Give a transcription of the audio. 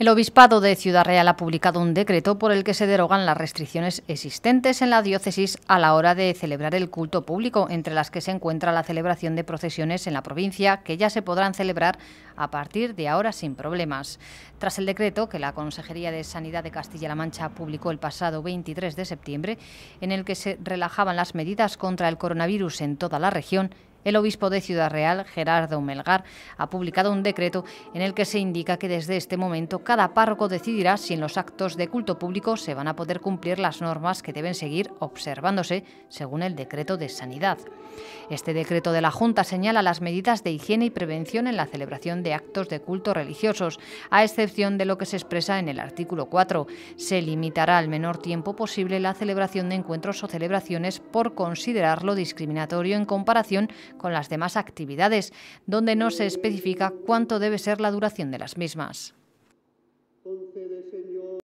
El Obispado de Ciudad Real ha publicado un decreto por el que se derogan las restricciones existentes en la diócesis a la hora de celebrar el culto público, entre las que se encuentra la celebración de procesiones en la provincia, que ya se podrán celebrar a partir de ahora sin problemas. Tras el decreto que la Consejería de Sanidad de Castilla-La Mancha publicó el pasado 23 de septiembre, en el que se relajaban las medidas contra el coronavirus en toda la región, el obispo de Ciudad Real, Gerardo Melgar, ha publicado un decreto en el que se indica que desde este momento cada párroco decidirá si en los actos de culto público se van a poder cumplir las normas que deben seguir observándose según el decreto de sanidad. Este decreto de la Junta señala las medidas de higiene y prevención en la celebración de actos de culto religiosos, a excepción de lo que se expresa en el artículo 4. Se limitará al menor tiempo posible la celebración de encuentros o celebraciones por considerarlo discriminatorio en comparación con las demás actividades, donde no se especifica cuánto debe ser la duración de las mismas.